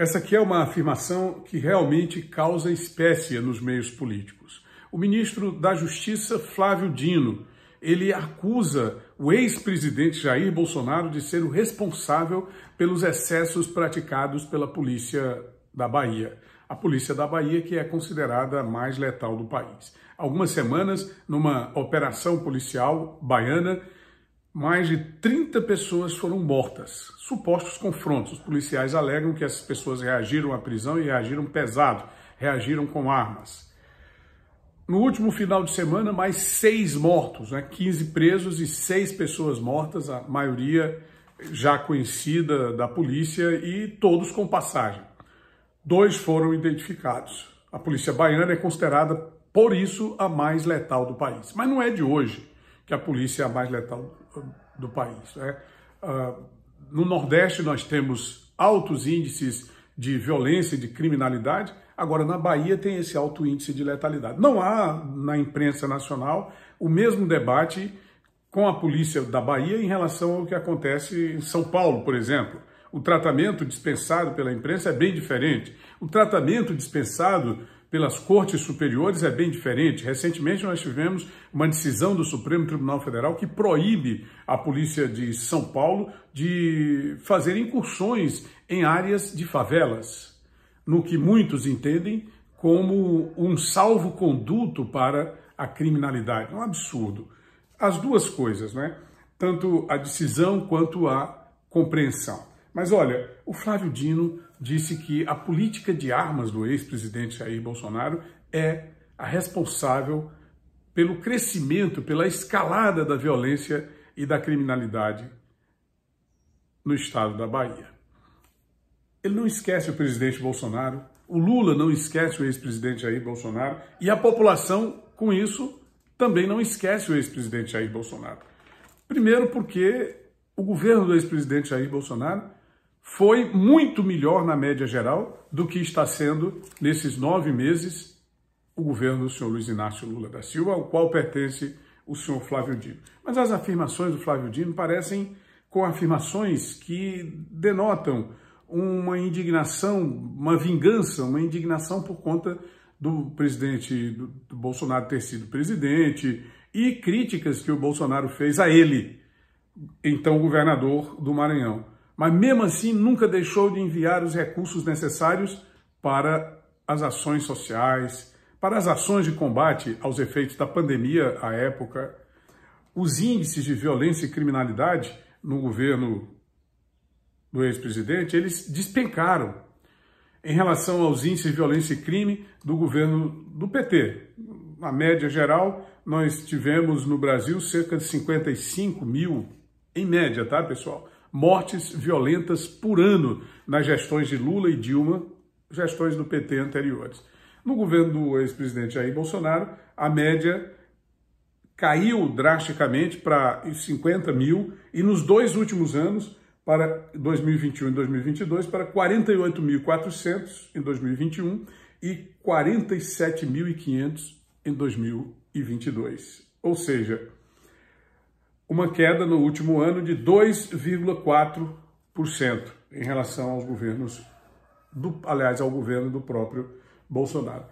Essa aqui é uma afirmação que realmente causa espécie nos meios políticos. O ministro da Justiça, Flávio Dino, ele acusa o ex-presidente Jair Bolsonaro de ser o responsável pelos excessos praticados pela polícia da Bahia. A polícia da Bahia, que é considerada a mais letal do país. Algumas semanas, numa operação policial baiana, mais de 30 pessoas foram mortas. Supostos confrontos. Os policiais alegam que essas pessoas reagiram à prisão e reagiram pesado, reagiram com armas. No último final de semana, mais seis mortos, né? 15 presos e seis pessoas mortas, a maioria já conhecida da polícia e todos com passagem. Dois foram identificados. A polícia baiana é considerada, por isso, a mais letal do país. Mas não é de hoje que a polícia é a mais letal do país. Né? Uh, no Nordeste nós temos altos índices de violência e de criminalidade, agora na Bahia tem esse alto índice de letalidade. Não há na imprensa nacional o mesmo debate com a polícia da Bahia em relação ao que acontece em São Paulo, por exemplo. O tratamento dispensado pela imprensa é bem diferente. O tratamento dispensado pelas cortes superiores é bem diferente. Recentemente nós tivemos uma decisão do Supremo Tribunal Federal que proíbe a polícia de São Paulo de fazer incursões em áreas de favelas, no que muitos entendem como um salvo-conduto para a criminalidade. É um absurdo. As duas coisas, né? Tanto a decisão quanto a compreensão. Mas olha, o Flávio Dino disse que a política de armas do ex-presidente Jair Bolsonaro é a responsável pelo crescimento, pela escalada da violência e da criminalidade no estado da Bahia. Ele não esquece o presidente Bolsonaro, o Lula não esquece o ex-presidente Jair Bolsonaro e a população, com isso, também não esquece o ex-presidente Jair Bolsonaro. Primeiro, porque o governo do ex-presidente Jair Bolsonaro foi muito melhor na média geral do que está sendo nesses nove meses o governo do senhor Luiz Inácio Lula da Silva, ao qual pertence o senhor Flávio Dino. Mas as afirmações do Flávio Dino parecem com afirmações que denotam uma indignação, uma vingança, uma indignação por conta do presidente do, do Bolsonaro ter sido presidente e críticas que o Bolsonaro fez a ele, então governador do Maranhão mas mesmo assim nunca deixou de enviar os recursos necessários para as ações sociais, para as ações de combate aos efeitos da pandemia à época. Os índices de violência e criminalidade no governo do ex-presidente, eles despencaram em relação aos índices de violência e crime do governo do PT. Na média geral, nós tivemos no Brasil cerca de 55 mil, em média, tá, pessoal? mortes violentas por ano nas gestões de Lula e Dilma, gestões do PT anteriores. No governo do ex-presidente Jair Bolsonaro, a média caiu drasticamente para 50 mil e nos dois últimos anos, para 2021 e 2022, para 48.400 em 2021 e 47.500 em 2022. Ou seja, uma queda no último ano de 2,4% em relação aos governos, do, aliás, ao governo do próprio Bolsonaro.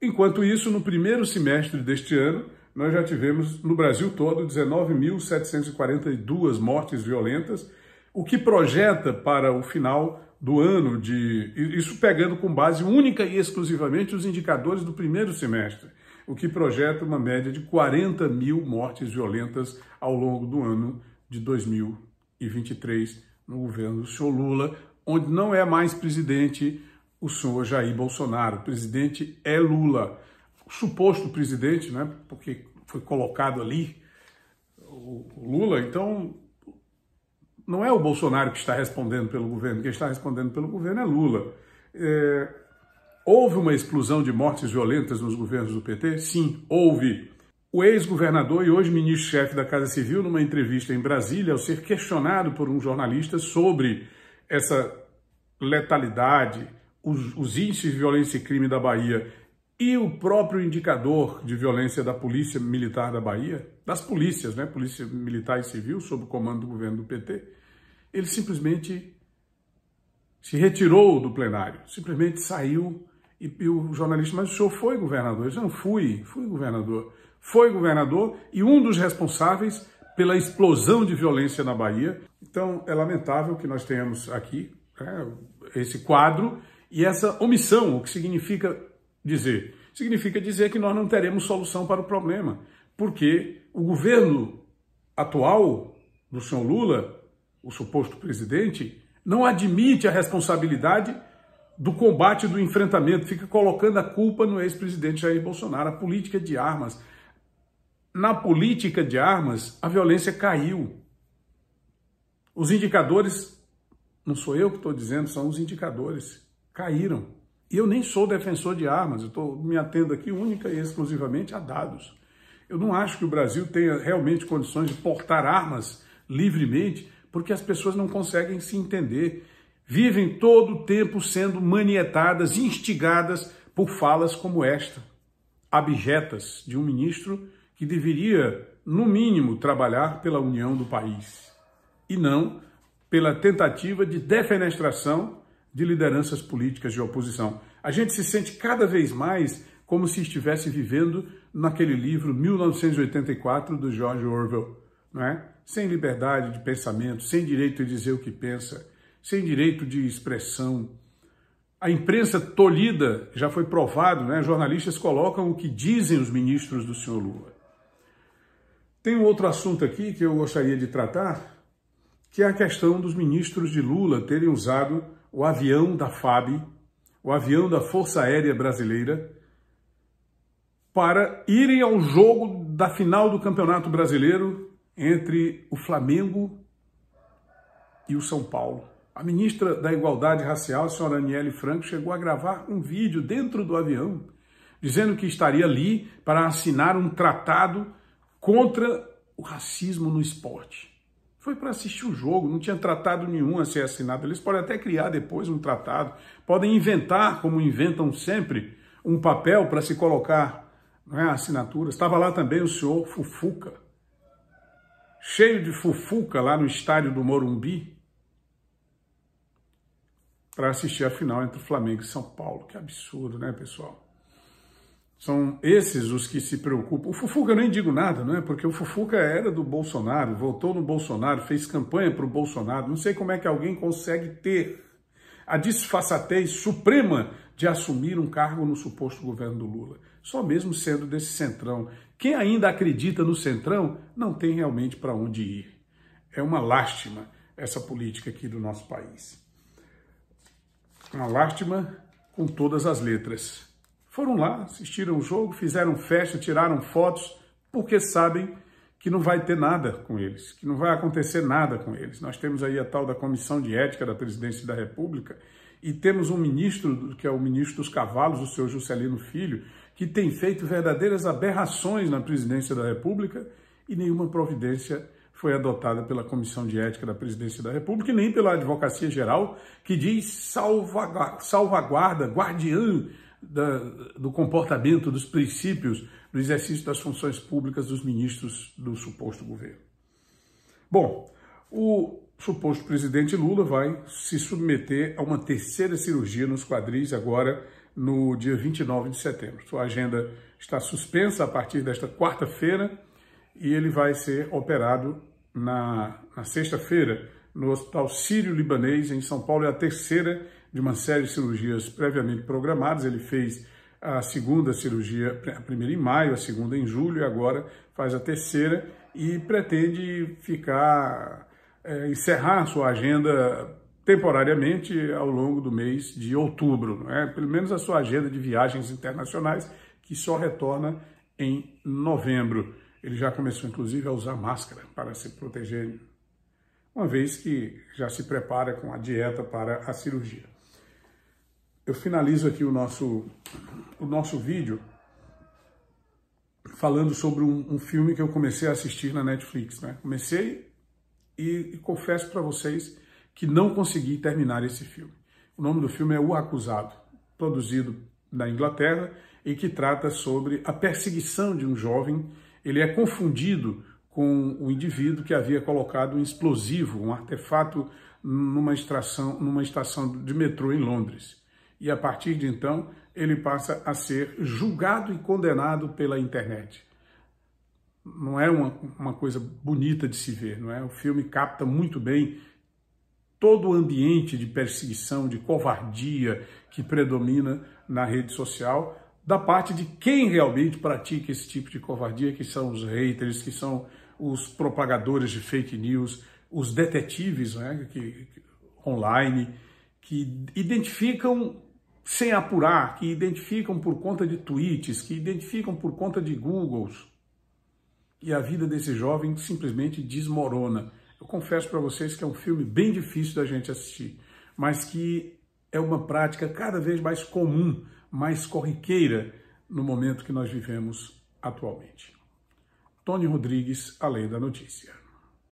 Enquanto isso, no primeiro semestre deste ano, nós já tivemos no Brasil todo 19.742 mortes violentas, o que projeta para o final do ano de. Isso pegando com base única e exclusivamente os indicadores do primeiro semestre o que projeta uma média de 40 mil mortes violentas ao longo do ano de 2023 no governo do senhor Lula, onde não é mais presidente o senhor Jair Bolsonaro. O presidente é Lula. O suposto presidente, né, porque foi colocado ali o Lula, então não é o Bolsonaro que está respondendo pelo governo, quem está respondendo pelo governo é Lula. É, Houve uma explosão de mortes violentas nos governos do PT? Sim, houve. O ex-governador e hoje ministro-chefe da Casa Civil, numa entrevista em Brasília, ao ser questionado por um jornalista sobre essa letalidade, os, os índices de violência e crime da Bahia e o próprio indicador de violência da Polícia Militar da Bahia, das polícias, né, Polícia Militar e Civil, sob o comando do governo do PT, ele simplesmente se retirou do plenário, simplesmente saiu e, e o jornalista, mas o senhor foi governador? Eu disse, não, fui, fui governador. Foi governador e um dos responsáveis pela explosão de violência na Bahia. Então, é lamentável que nós tenhamos aqui né, esse quadro e essa omissão, o que significa dizer? Significa dizer que nós não teremos solução para o problema, porque o governo atual do senhor Lula, o suposto presidente, não admite a responsabilidade do combate, do enfrentamento, fica colocando a culpa no ex-presidente Jair Bolsonaro. A política de armas. Na política de armas, a violência caiu. Os indicadores, não sou eu que estou dizendo, são os indicadores, caíram. E eu nem sou defensor de armas, eu estou me atendo aqui única e exclusivamente a dados. Eu não acho que o Brasil tenha realmente condições de portar armas livremente, porque as pessoas não conseguem se entender vivem todo o tempo sendo manietadas, instigadas por falas como esta, abjetas de um ministro que deveria, no mínimo, trabalhar pela união do país e não pela tentativa de defenestração de lideranças políticas de oposição. A gente se sente cada vez mais como se estivesse vivendo naquele livro 1984 do George Orwell, não é? Sem liberdade de pensamento, sem direito de dizer o que pensa sem direito de expressão. A imprensa tolhida, já foi provado, né? jornalistas colocam o que dizem os ministros do senhor Lula. Tem um outro assunto aqui que eu gostaria de tratar, que é a questão dos ministros de Lula terem usado o avião da FAB, o avião da Força Aérea Brasileira, para irem ao jogo da final do Campeonato Brasileiro entre o Flamengo e o São Paulo. A ministra da Igualdade Racial, a senhora Aniele Franco, chegou a gravar um vídeo dentro do avião, dizendo que estaria ali para assinar um tratado contra o racismo no esporte. Foi para assistir o jogo, não tinha tratado nenhum a ser assinado. Eles podem até criar depois um tratado, podem inventar, como inventam sempre, um papel para se colocar não é, assinatura. Estava lá também o senhor Fufuca, cheio de Fufuca lá no estádio do Morumbi, para assistir a final entre Flamengo e São Paulo. Que absurdo, né, pessoal? São esses os que se preocupam. O Fufuca eu nem digo nada, não é? Porque o Fufuca era do Bolsonaro, voltou no Bolsonaro, fez campanha para o Bolsonaro. Não sei como é que alguém consegue ter a disfarçatez suprema de assumir um cargo no suposto governo do Lula. Só mesmo sendo desse centrão. Quem ainda acredita no centrão não tem realmente para onde ir. É uma lástima essa política aqui do nosso país. Uma lástima com todas as letras. Foram lá, assistiram o jogo, fizeram festa, tiraram fotos, porque sabem que não vai ter nada com eles, que não vai acontecer nada com eles. Nós temos aí a tal da Comissão de Ética da Presidência da República e temos um ministro, que é o ministro dos Cavalos, o seu Juscelino Filho, que tem feito verdadeiras aberrações na presidência da República e nenhuma providência foi adotada pela Comissão de Ética da Presidência da República e nem pela Advocacia Geral, que diz salvaguarda, guardiã da, do comportamento, dos princípios, do exercício das funções públicas dos ministros do suposto governo. Bom, o suposto presidente Lula vai se submeter a uma terceira cirurgia nos quadris agora no dia 29 de setembro. Sua agenda está suspensa a partir desta quarta-feira e ele vai ser operado na, na sexta-feira no Hospital Sírio-Libanês, em São Paulo. É a terceira de uma série de cirurgias previamente programadas. Ele fez a segunda cirurgia, a primeira em maio, a segunda em julho, e agora faz a terceira e pretende ficar, é, encerrar sua agenda temporariamente ao longo do mês de outubro, É pelo menos a sua agenda de viagens internacionais, que só retorna em novembro. Ele já começou, inclusive, a usar máscara para se proteger, uma vez que já se prepara com a dieta para a cirurgia. Eu finalizo aqui o nosso, o nosso vídeo falando sobre um, um filme que eu comecei a assistir na Netflix. Né? Comecei e, e confesso para vocês que não consegui terminar esse filme. O nome do filme é O Acusado, produzido na Inglaterra e que trata sobre a perseguição de um jovem ele é confundido com o indivíduo que havia colocado um explosivo, um artefato, numa estação, numa estação de metrô em Londres. E a partir de então, ele passa a ser julgado e condenado pela internet. Não é uma, uma coisa bonita de se ver, não é? O filme capta muito bem todo o ambiente de perseguição, de covardia que predomina na rede social, da parte de quem realmente pratica esse tipo de covardia, que são os haters, que são os propagadores de fake news, os detetives né, que, que, online, que identificam sem apurar, que identificam por conta de tweets, que identificam por conta de Googles. E a vida desse jovem simplesmente desmorona. Eu confesso para vocês que é um filme bem difícil da gente assistir, mas que é uma prática cada vez mais comum mais corriqueira no momento que nós vivemos atualmente. Tony Rodrigues, Além da Notícia.